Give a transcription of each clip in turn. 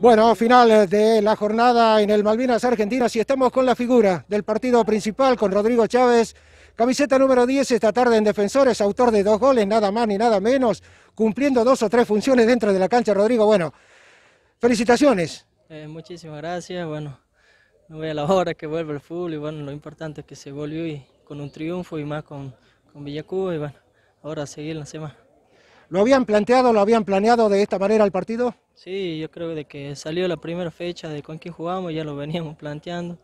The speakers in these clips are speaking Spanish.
Bueno, final de la jornada en el Malvinas Argentinas y estamos con la figura del partido principal, con Rodrigo Chávez, camiseta número 10 esta tarde en Defensores, autor de dos goles, nada más ni nada menos, cumpliendo dos o tres funciones dentro de la cancha, Rodrigo. Bueno, felicitaciones. Eh, muchísimas gracias, bueno, no voy la hora que vuelve el fútbol y bueno, lo importante es que se volvió y con un triunfo y más con, con y bueno, ahora seguir la semana. ¿Lo habían planteado, lo habían planeado de esta manera el partido? Sí, yo creo de que salió la primera fecha de con quién jugamos, ya lo veníamos planteando.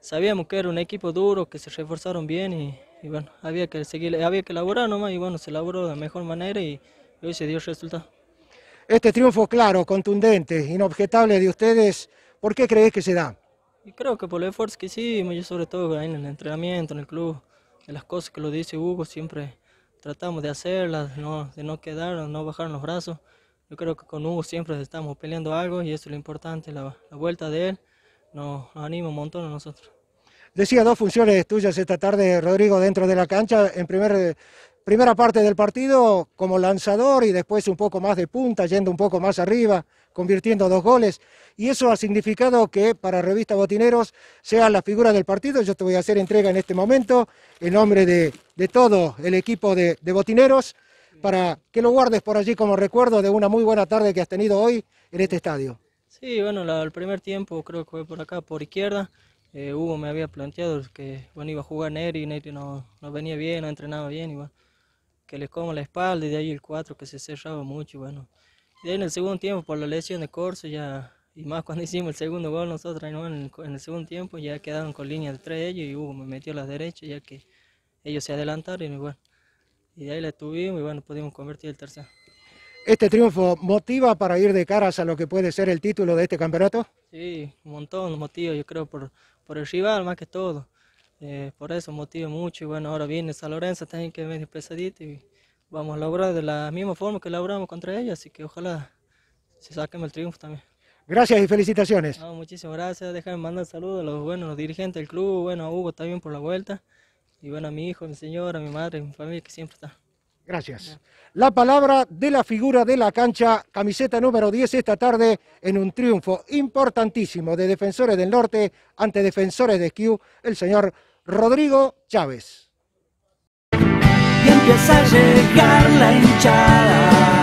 Sabíamos que era un equipo duro, que se reforzaron bien y, bueno, había que seguir, había que elaborar nomás y bueno, se elaboró de la mejor manera y hoy se dio el resultado. Este triunfo claro, contundente, inobjetable de ustedes, ¿por qué crees que se da? Y creo que por el esfuerzo que hicimos, yo sobre todo en el entrenamiento, en el club, en las cosas que lo dice Hugo, siempre tratamos de hacerlas, no, de no quedar, no bajar los brazos. Yo creo que con Hugo siempre estamos peleando algo y eso es lo importante, la, vuelta de él nos, anima un montón a nosotros. Decía dos funciones tuyas esta tarde, Rodrigo, dentro de la cancha. En primer, primera parte del partido, como lanzador y después un poco más de punta, yendo un poco más arriba, convirtiendo dos goles. Y eso ha significado que para Revista Botineros sea la figura del partido. Yo te voy a hacer entrega en este momento en nombre de, de todo el equipo de Botineros para que lo guardes por allí como recuerdo de una muy buena tarde que has tenido hoy en este estadio. Sí, bueno, el primer tiempo creo que fue por acá, por izquierda. Eh, Hugo me había planteado que bueno, iba a jugar Neri, Neri no, no venía bien, no entrenaba bien, y que les como la espalda y de ahí el 4 que se cerraba mucho. Y bueno, y en el segundo tiempo por la lesión de Corso ya y más cuando hicimos el segundo gol nosotros en, el, segundo tiempo ya quedaron con línea de ellos y Hugo me metió a la derecha ya que ellos se adelantaron y bueno y ahí la estuvimos y bueno, pudimos convertir el tercero. ¿Este triunfo motiva para ir de caras a lo que puede ser el título de este campeonato? Sí, un montón motivos, yo creo, por, por el rival más que todo. Eh, por eso motiva mucho y bueno, ahora viene San Lorenzo también que es medio pesadito y vamos a lograr de la misma forma que logramos contra ellos... así que ojalá se saquemos el triunfo también. Gracias y felicitaciones. No, muchísimas gracias, déjame mandar saludos a los, buenos dirigentes del club, bueno, a Hugo también por la vuelta y bueno, a mi hijo, a mi señora, a mi madre, a mi familia que siempre está. Gracias. La palabra de la figura de la cancha, camiseta número 10 esta tarde en un triunfo importantísimo de Defensores del Norte ante Defensores de Esquiú, el señor Rodrigo Chávez. Y empieza la hinchada.